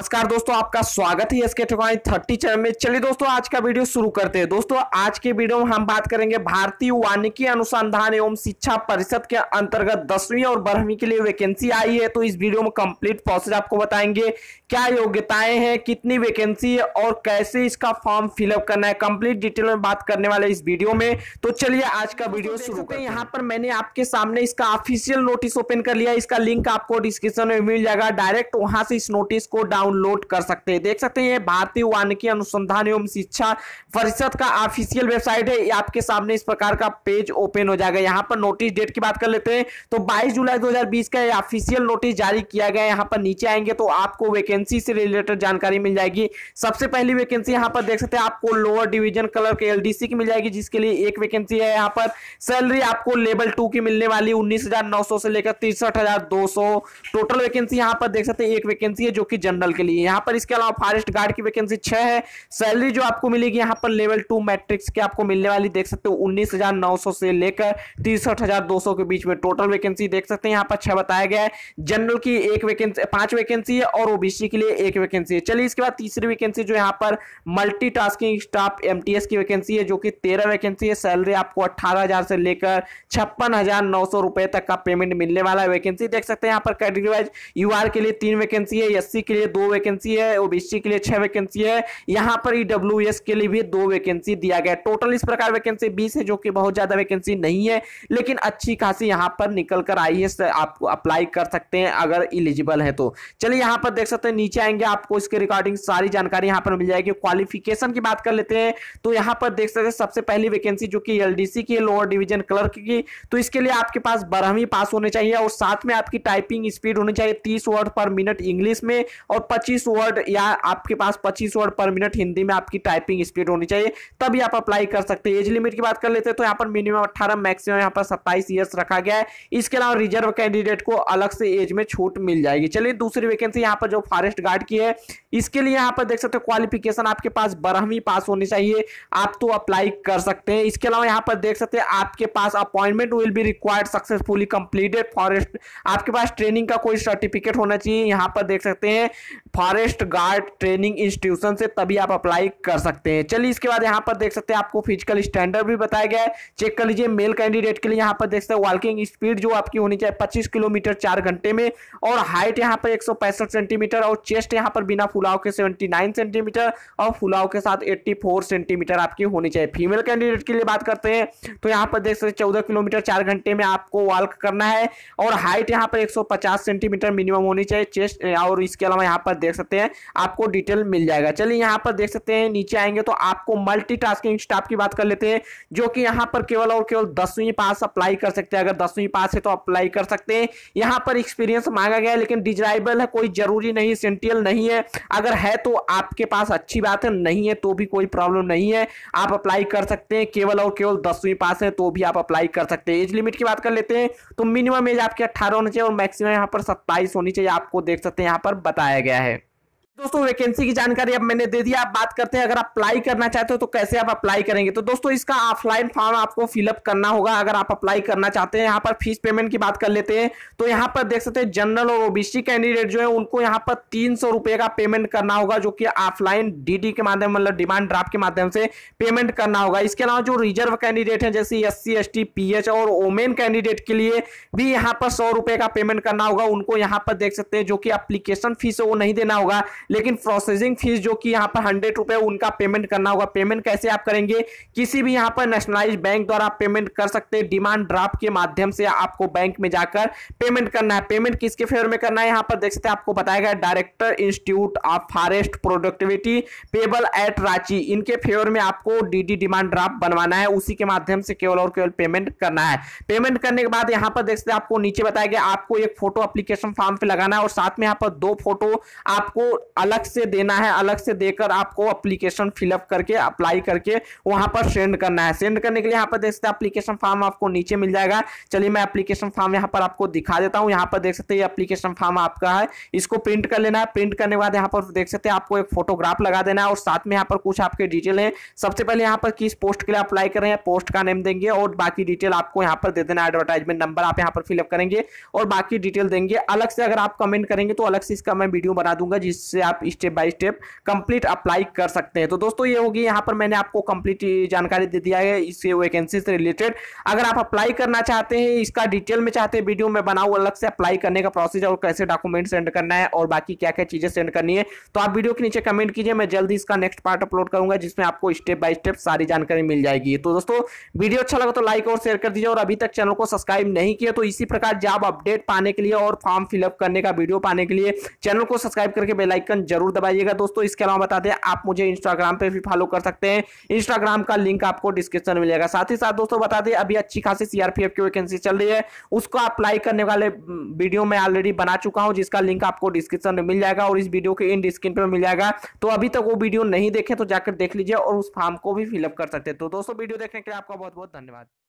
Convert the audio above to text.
नमस्कार दोस्तों आपका स्वागत है इसके ठिकाने थर्टी चैनल में चलिए दोस्तों आज का वीडियो शुरू करते हैं दोस्तों आज के वीडियो में हम बात करेंगे भारतीय वानिकी अनुसंधान एवं शिक्षा परिषद के अंतर्गत दसवीं और बारहवीं के लिए वैकेंसी आई है तो इस वीडियो में कंप्लीट प्रोसेस आपको बताएंगे क्या योग्यताएं हैं कितनी वैकेंसी है और कैसे इसका फॉर्म फिलअप करना है कंप्लीट डिटेल में बात करने वाले इस वीडियो में तो चलिए आज का वीडियो शुरू करते हैं यहाँ पर मैंने आपके सामने इसका ऑफिशियल नोटिस ओपन कर लिया इसका लिंक आपको डिस्क्रिप्शन में मिल जाएगा डायरेक्ट वहां से इस नोटिस को डाउन डाउनलोड कर सकते हैं देख सकते हैं ये भारतीय वानिकी अनुसंधान एवं शिक्षा परिषद का ऑफिशियल वेबसाइट है आपके सामने इस प्रकार का पेज ओपन हो जाएगा यहाँ पर नोटिस डेट की बात कर लेते हैं तो 22 जुलाई 2020 का ऑफिशियल नोटिस जारी किया गया यहाँ पर नीचे आएंगे तो आपको वैकेंसी से रिलेटेड जानकारी मिल जाएगी सबसे पहली वैकेंसी यहाँ पर देख सकते हैं आपको लोअर डिविजन कलर के एल की मिल जाएगी जिसके लिए एक वैकेंसी है यहाँ पर सैलरी आपको लेवल टू की मिलने वाली उन्नीस से लेकर तिरसठ टोटल वैकेंसी यहाँ पर देख सकते हैं एक वैकेंसी है जो कि जनरल के लिए यहाँ पर इसके अलावा फॉरेस्ट गार्ड की वैकेंसी छह है सैलरी जो आपको मिलेगी यहाँ पर लेवल टू मैट्रिक्स की आपको मिलने वाली देख सकते हो उन्नीस हजार नौ सौ से लेकर तिरसठ हजार दो सौ के बीच में टोटल वैकेंसी देख सकते हैं यहाँ पर छह बताया गया है जनरल की एक वैकेंसी पांच वैकेंसी है और ओबीसी के लिए एक वैकेंसी है चलिए इसके बाद तीसरी वैकेंसी जो यहाँ पर मल्टी स्टाफ एम की वैकेंसी है जो की तेरह वैकेंसी है सैलरी आपको अट्ठारह से लेकर छप्पन रुपए तक का पेमेंट मिलने वाला है वैकेंसी देख सकते हैं यहाँ पर कैटेगरी वाइज यूआर के लिए तीन वैकेंसी है एससी के लिए दो दो वैकेंसी है ओबीसी के लिए छह वैकेंसी है यहाँ पर ईडब्ल्यू के लिए भी दो वैकेंसी दिया गया टोटल इस प्रकार वैकेंसी बीस है जो कि बहुत ज्यादा वैकेंसी नहीं है लेकिन अच्छी खासी यहाँ पर निकल कर आई है आप अप्लाई कर सकते हैं अगर इलिजिबल है तो चलिए यहाँ पर देख सकते हैं नीचे आएंगे आपको इसके रिकॉर्डिंग सारी जानकारी यहाँ पर मिल जाएगी क्वालिफिकेशन की बात कर लेते हैं तो यहाँ पर देख सकते हैं सबसे पहली वैकेंसी जो कि एलडीसी की लोअर डिविजन क्लर्क की तो इसके लिए आपके पास बारहवीं पास होने चाहिए और साथ में आपकी टाइपिंग स्पीड होनी चाहिए तीस वर्ड पर मिनट इंग्लिश में और पच्चीस वर्ड या आपके पास पच्चीस वर्ड पर मिनट हिंदी में आपकी टाइपिंग स्पीड होनी चाहिए तभी आप अप्लाई कर सकते हैं एज लिमिट की बात कर लेते हैं तो यहाँ पर मिनिमम अट्ठारह मैक्सिमम यहाँ पर सत्ताईस ईयर्स रखा गया है इसके अलावा रिजर्व कैंडिडेट को अलग से एज में छूट मिल जाएगी चलिए दूसरी वैकेंसी यहाँ पर जो फॉरेस्ट गार्ड की है इसके लिए यहाँ पर देख सकते हो क्वालिफिकेशन आपके पास बारहवीं पास होनी चाहिए आप तो अप्लाई कर सकते हैं इसके अलावा यहाँ पर देख सकते हैं आपके पास appointment will be required successfully completed forest आपके पास ट्रेनिंग का कोई सर्टिफिकेट होना चाहिए यहाँ पर देख सकते हैं फॉरेस्ट गार्ड ट्रेनिंग इंस्टीट्यूशन से तभी आप अप्लाई कर सकते हैं चलिए इसके बाद यहाँ पर देख सकते हैं आपको फिजिकल स्टैंडर्ड भी बताया गया है चेक कर लीजिए मेल कैंडिडेट के लिए यहाँ पर देख सकते हैं वॉकिंग स्पीड जो आपकी होनी चाहिए पच्चीस किलोमीटर चार घंटे में और हाइट यहाँ पर एक सेंटीमीटर और चेस्ट यहाँ पर बिना फुलाव के सेवेंटी सेंटीमीटर और फुलाव के साथ एट्टी सेंटीमीटर आपकी होनी चाहिए फीमेल कैंडिडेट के लिए बात करते हैं तो यहाँ पर देख सकते चौदह किलोमीटर चार घंटे में आपको वॉक करना है और हाइट यहाँ पर एक सेंटीमीटर मिनिमम होनी चाहिए चेस्ट और इसके अलावा यहाँ पर देख सकते हैं आपको डिटेल मिल जाएगा चलिए यहाँ पर देख सकते हैं नीचे आएंगे तो आपको मल्टीटास्किंग स्टाफ की बात कर लेते हैं जो कि यहाँ पर केवल और केवल दसवीं पास अप्लाई कर सकते हैं अगर दसवीं पास है तो अप्लाई कर सकते हैं यहाँ पर एक्सपीरियंस मांगा गया है लेकिन डिजराइबल है कोई जरूरी नहीं सेंटियल नहीं है अगर है तो आपके पास अच्छी बात है नहीं है तो भी कोई प्रॉब्लम नहीं है आप अप्लाई कर सकते हैं केवल और केवल दसवीं पास है तो भी आप अप्लाई कर सकते हैं एज लिमिट की बात कर लेते हैं तो मिनिमम एज आपके अट्ठारह होनी चाहिए और मैक्सिमम यहाँ पर सत्ताईस होनी चाहिए आपको देख सकते हैं यहाँ पर बताया गया है दोस्तों वैकेंसी की जानकारी अब मैंने दे दिया आप बात करते हैं अगर आप अप्लाई करना चाहते हो तो कैसे आप अप्लाई करेंगे तो दोस्तों इसका ऑफलाइन फॉर्म आपको फिलअप करना होगा अगर आप अप्लाई करना चाहते हैं यहाँ पर फीस पेमेंट की बात कर लेते हैं तो यहाँ पर देख सकते हैं जनरल और ओबीसी कैंडिडेट जो है उनको यहाँ पर तीन सौ का पेमेंट करना होगा जो कि ऑफलाइन डी के माध्यम मतलब डिमांड ड्राफ्ट के माध्यम से पेमेंट करना होगा इसके अलावा जो रिजर्व कैंडिडेट है जैसे एस सी एस और ओमेन कैंडिडेट के लिए भी यहाँ पर सौ का पेमेंट करना होगा उनको यहाँ पर देख सकते हैं जो कि अप्लीकेशन फीस है वो नहीं देना होगा लेकिन प्रोसेसिंग फीस जो कि यहाँ पर हंड्रेड रुपये उनका पेमेंट करना होगा पेमेंट कैसे आप करेंगे किसी भी यहाँ पर नेशनलाइज बैंक द्वारा पेमेंट कर सकते हैं डिमांड ड्राफ्ट के माध्यम से आपको बैंक में जाकर पेमेंट करना है पेमेंट किसके फेवर में करना है यहाँ पर देख सकते हैं आपको बताया गया director institute of forest productivity payable at Ranchi इनके फेवर में आपको डीडी डिमांड ड्राफ्ट बनवाना है उसी के माध्यम से केवल और केवल पेमेंट करना है पेमेंट करने के बाद यहाँ पर देख सकते हैं आपको नीचे बताया गया आपको एक फोटो अप्लीकेशन फॉर्म पे लगाना है और साथ में यहाँ पर दो फोटो आपको अलग से देना है अलग से देकर आपको अप्लीकेशन फिलअप करके अप्लाई करके वहां पर सेंड करना है सेंड करने के लिए यहाँ पर देख सकते हैं अप्लीकेशन फॉर्म आपको नीचे मिल जाएगा चलिए मैं अप्लीकेशन फॉर्म यहाँ पर आपको दिखा देता हूँ यहाँ पर देख सकते हैं ये अप्लीकेशन फॉर्म आपका है इसको प्रिंट कर लेना है प्रिंट करने के बाद यहाँ पर देख सकते हैं आपको एक फोटोग्राफ लगा देना है और साथ में यहाँ पर कुछ आपके डिटेल है सबसे पहले यहाँ पर किस पोस्ट के लिए अप्लाई कर रहे हैं पोस्ट का नेम देंगे और बाकी डिटेल आपको यहाँ पर दे देना एडवर्टाइजमेंट नंबर आप यहाँ पर फिलअप करेंगे और बाकी डिटेल देंगे अलग से अगर आप कमेंट करेंगे तो अलग से इसका मैं वीडियो बना दूंगा जिससे आप step by step complete apply कर सकते हैं तो दोस्तों ये होगी यहाँ पर मैंने आपको कंप्लीट जानकारी दे दिया है इस वैकेंसी से रिलेटेड अगर आप अप्लाई करना चाहते हैं इसका डिटेल में चाहते हैं वीडियो में बनाऊ अलग से अप्लाई करने का प्रोसेस और कैसे डॉक्यूमेंट सेंड करना है और बाकी क्या क्या चीजें सेंड करनी है तो आप वीडियो के नीचे कमेंट कीजिए मैं जल्दी इसका नेक्स्ट पार्ट अपलोड करूंगा जिसमें आपको स्टेप बाय स्टेप सारी जानकारी मिल जाएगी तो दोस्तों वीडियो अच्छा लगा तो लाइक और शेयर कर दीजिए और अभी तक चैनल को सब्सक्राइब नहीं किया तो इसी प्रकार जॉब अपडेट पाने के लिए और फॉर्म फिलअप करने का वीडियो पाने के लिए चैनल को सब्सक्राइब करके बेलाइक आइकन जरूर दबाइएगा दोस्तों इसके अलावा बता दें आप मुझे इंस्टाग्राम पर भी फॉलो कर सकते हैं इंस्टाग्राम का लिंक आपको डिस्क्रिप्शन में मिलेगा साथ ही साथ दोस्तों बता दें अभी अच्छी खासी सीआरपीएफ की वैकेंसी चल रही है उसको अप्लाई करने वाले वीडियो हम्म, मैं ऑलरेडी बना चुका हूँ जिसका लिंक आपको डिस्क्रिप्शन में मिल जाएगा और इस वीडियो के इन स्क्रीन पर मिल जाएगा तो अभी तक वो वीडियो नहीं देखे तो जाकर देख लीजिए और उस फॉर्म को भी फिलअप कर सकते हैं तो दोस्तों वीडियो देखने के लिए आपका बहुत बहुत धन्यवाद